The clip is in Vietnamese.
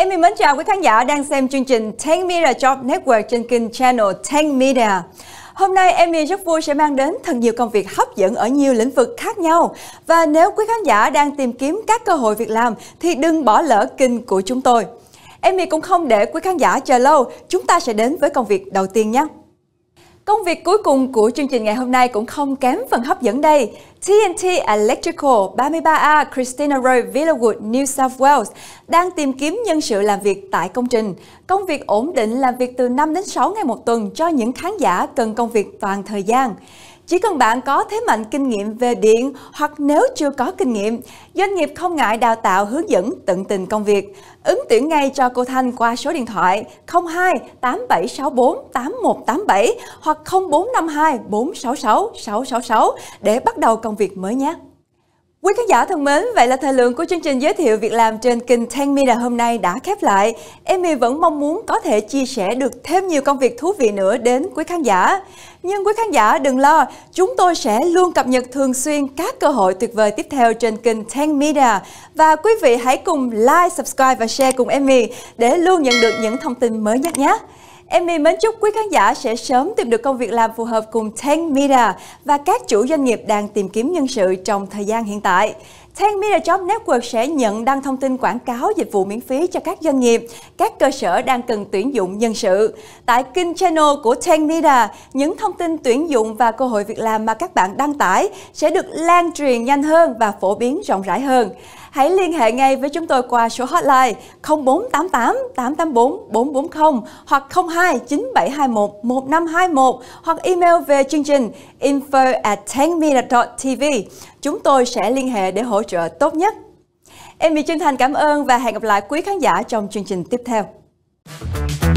Emmy mến chào quý khán giả đang xem chương trình Tang Media Job Network trên kênh channel Tang Media. Hôm nay Emmy rất vui sẽ mang đến thật nhiều công việc hấp dẫn ở nhiều lĩnh vực khác nhau. Và nếu quý khán giả đang tìm kiếm các cơ hội việc làm thì đừng bỏ lỡ kênh của chúng tôi. Emmy cũng không để quý khán giả chờ lâu, chúng ta sẽ đến với công việc đầu tiên nhé. Công việc cuối cùng của chương trình ngày hôm nay cũng không kém phần hấp dẫn đây. TNT Electrical 33A Christina Road, Villawood New South Wales đang tìm kiếm nhân sự làm việc tại công trình. Công việc ổn định làm việc từ 5 đến 6 ngày một tuần cho những khán giả cần công việc toàn thời gian. Chỉ cần bạn có thế mạnh kinh nghiệm về điện hoặc nếu chưa có kinh nghiệm, doanh nghiệp không ngại đào tạo hướng dẫn tận tình công việc. Ứng tuyển ngay cho cô Thanh qua số điện thoại 02 8764 8187 hoặc 0452 466 666 để bắt đầu công việc mới nhé. Quý khán giả thân mến, vậy là thời lượng của chương trình giới thiệu việc làm trên kênh Tang Media hôm nay đã khép lại. Emmy vẫn mong muốn có thể chia sẻ được thêm nhiều công việc thú vị nữa đến quý khán giả. Nhưng quý khán giả đừng lo, chúng tôi sẽ luôn cập nhật thường xuyên các cơ hội tuyệt vời tiếp theo trên kênh Tang Media. Và quý vị hãy cùng like, subscribe và share cùng Emmy để luôn nhận được những thông tin mới nhất nhé. Emmy mến chúc quý khán giả sẽ sớm tìm được công việc làm phù hợp cùng Tank Media và các chủ doanh nghiệp đang tìm kiếm nhân sự trong thời gian hiện tại. 10 Media Job Network sẽ nhận đăng thông tin quảng cáo dịch vụ miễn phí cho các doanh nghiệp, các cơ sở đang cần tuyển dụng nhân sự. Tại kênh channel của 10 Media, những thông tin tuyển dụng và cơ hội việc làm mà các bạn đăng tải sẽ được lan truyền nhanh hơn và phổ biến rộng rãi hơn. Hãy liên hệ ngay với chúng tôi qua số hotline 0488 884 440 hoặc 02 9721 1521 hoặc email về chương trình info at tv Chúng tôi sẽ liên hệ để hỗ hỗ trợ tốt nhất. Em Mỹ chân Thành cảm ơn và hẹn gặp lại quý khán giả trong chương trình tiếp theo.